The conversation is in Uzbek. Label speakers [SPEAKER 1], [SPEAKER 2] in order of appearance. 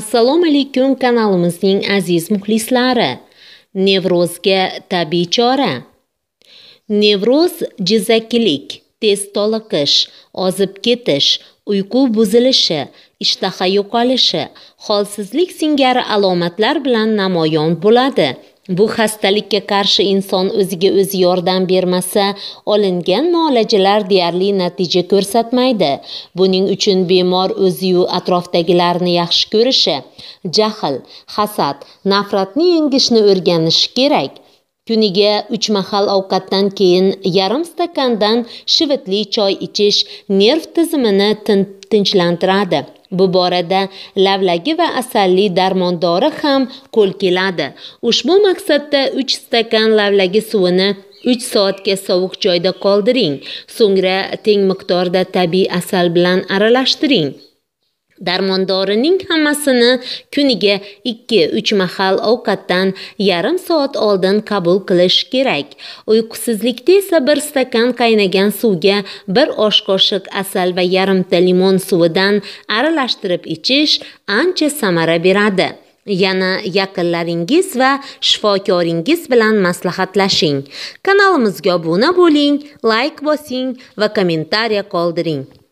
[SPEAKER 1] assalomu alaykum kanalimizning aziz muxlislari nevrozga tabiiy chora nevroz jizzakilik tez toliqish ozib ketish uyqu buzilishi ishtaha yo'qolishi holsizlik singari alomatlar bilan namoyon bo'ladi Bu xastalikka qarshi inson o'ziga o'zi yordam bermasa, olingan muolajalar deyarli natija ko'rsatmaydi. Buning uchun bemor o'zi-yu atrofdagilarni yaxshi ko'rishi, jahl, hasad, nafratni yengishni o'rganishi kerak. Kuniga 3 mahal ovqatdan keyin yarim stakandan shivitli choy ichish nerv tizimini tinchlantiradi. Bu borada lavlagi va asalli darmondori ham qo'l keladi. Ushbu maqsadda 3 stakan lavlagi suvini 3 soatga sovuq joyda qoldiring. So'ngra teng miqdorda tabiiy asal bilan aralashtiring. Darmondorining hammasini kuniga 2-3 mahal ovqatdan yarim soat oldin qabul qilish kerak. Uyqusizlikda esa bir stakan qaynagan suvga 1 osh qoshiq asal va yarimta limon suvidan aralashtirib ichish ancha samara beradi. Yana yaqinlaringiz va shifokoringiz bilan maslahatlashing. Kanalimizga obuna bo'ling, like bosing va kommentariya qoldiring.